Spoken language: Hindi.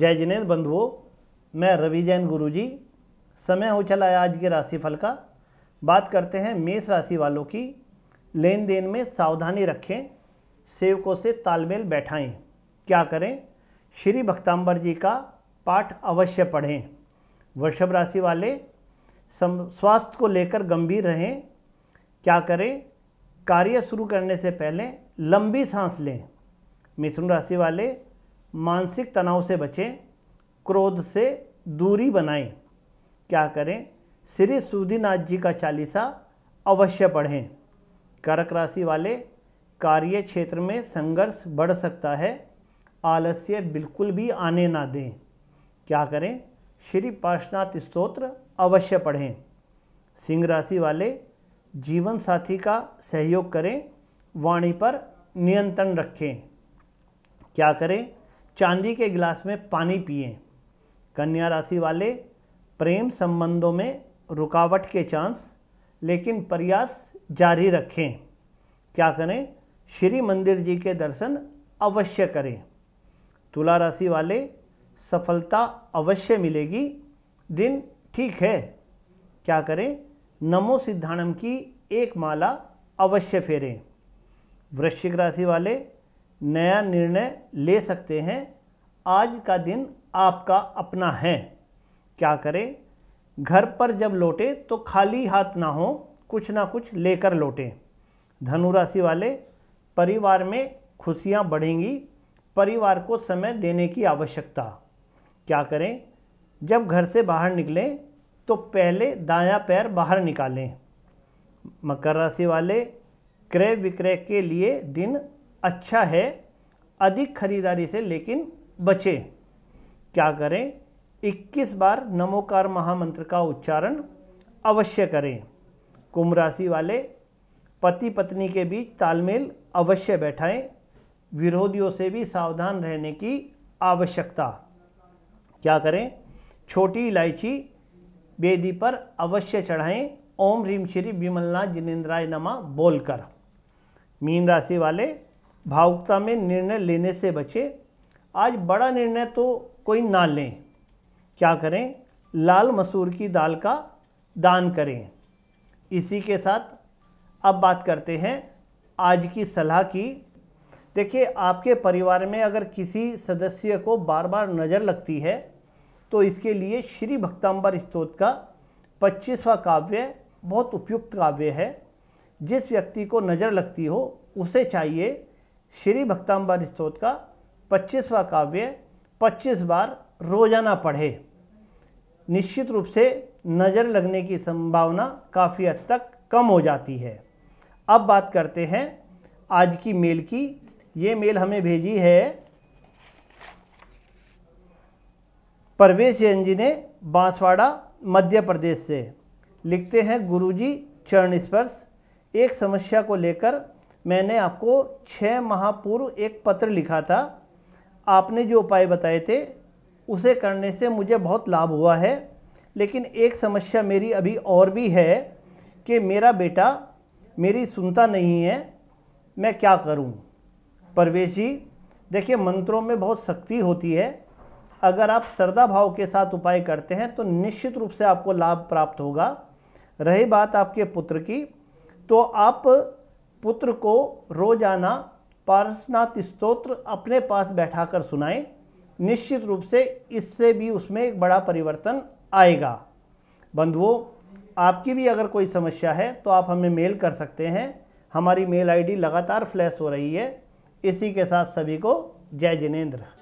जय जिनेन्द्र बंधुओं मैं रवि जैन गुरुजी समय हो चला है आज के राशिफल का बात करते हैं मेष राशि वालों की लेन देन में सावधानी रखें सेवकों से तालमेल बैठाएं क्या करें श्री भक्ताम्बर जी का पाठ अवश्य पढ़ें वृषभ राशि वाले स्वास्थ्य को लेकर गंभीर रहें क्या करें कार्य शुरू करने से पहले लंबी सांस लें मिथुन राशि वाले मानसिक तनाव से बचें क्रोध से दूरी बनाएं क्या करें श्री सूदीनाथ जी का चालीसा अवश्य पढ़ें कर्क राशि वाले कार्य क्षेत्र में संघर्ष बढ़ सकता है आलस्य बिल्कुल भी आने ना दें क्या करें श्री पार्शनाथ स्त्रोत्र अवश्य पढ़ें सिंह राशि वाले जीवन साथी का सहयोग करें वाणी पर नियंत्रण रखें क्या करें चांदी के गिलास में पानी पिए कन्या राशि वाले प्रेम संबंधों में रुकावट के चांस लेकिन प्रयास जारी रखें क्या करें श्री मंदिर जी के दर्शन अवश्य करें तुला राशि वाले सफलता अवश्य मिलेगी दिन ठीक है क्या करें नमो सिद्धानम की एक माला अवश्य फेरें वृश्चिक राशि वाले नया निर्णय ले सकते हैं आज का दिन आपका अपना है क्या करें घर पर जब लौटे तो खाली हाथ ना हो कुछ ना कुछ लेकर लौटें धनुराशि वाले परिवार में खुशियाँ बढ़ेंगी परिवार को समय देने की आवश्यकता क्या करें जब घर से बाहर निकलें तो पहले दायां पैर बाहर निकालें मकर राशि वाले क्रय विक्रय के लिए दिन अच्छा है अधिक खरीदारी से लेकिन बचें क्या करें 21 बार नमोकार महामंत्र का उच्चारण अवश्य करें कुंभ राशि वाले पति पत्नी के बीच तालमेल अवश्य बैठाएं विरोधियों से भी सावधान रहने की आवश्यकता क्या करें छोटी इलायची बेदी पर अवश्य चढ़ाएं ओम ह्रीम श्री विमलनाथ जिनेन्द्राय नमा बोलकर मीन राशि वाले भावुकता में निर्णय लेने से बचें आज बड़ा निर्णय तो कोई ना लें क्या करें लाल मसूर की दाल का दान करें इसी के साथ अब बात करते हैं आज की सलाह की देखिए आपके परिवार में अगर किसी सदस्य को बार बार नज़र लगती है तो इसके लिए श्री भक्ताम्बर स्तोत का पच्चीसवा काव्य बहुत उपयुक्त काव्य है जिस व्यक्ति को नज़र लगती हो उसे चाहिए श्री भक्ताम्बर स्तोत का पच्चीसवा काव्य पच्चीस बार रोजाना पढ़े निश्चित रूप से नज़र लगने की संभावना काफ़ी हद तक कम हो जाती है अब बात करते हैं आज की मेल की ये मेल हमें भेजी है परवेश जैन जी ने बांसवाड़ा मध्य प्रदेश से लिखते हैं गुरुजी चरण स्पर्श एक समस्या को लेकर मैंने आपको छः माह पूर्व एक पत्र लिखा था आपने जो उपाय बताए थे उसे करने से मुझे बहुत लाभ हुआ है लेकिन एक समस्या मेरी अभी और भी है कि मेरा बेटा मेरी सुनता नहीं है मैं क्या करूं? परवेश जी देखिए मंत्रों में बहुत शक्ति होती है अगर आप श्रद्धा भाव के साथ उपाय करते हैं तो निश्चित रूप से आपको लाभ प्राप्त होगा रही बात आपके पुत्र की तो आप पुत्र को रोजाना पार्शनाथ स्त्रोत्र अपने पास बैठाकर सुनाएं निश्चित रूप से इससे भी उसमें एक बड़ा परिवर्तन आएगा बंधुओं आपकी भी अगर कोई समस्या है तो आप हमें मेल कर सकते हैं हमारी मेल आईडी लगातार फ्लैश हो रही है इसी के साथ सभी को जय जिनेंद्र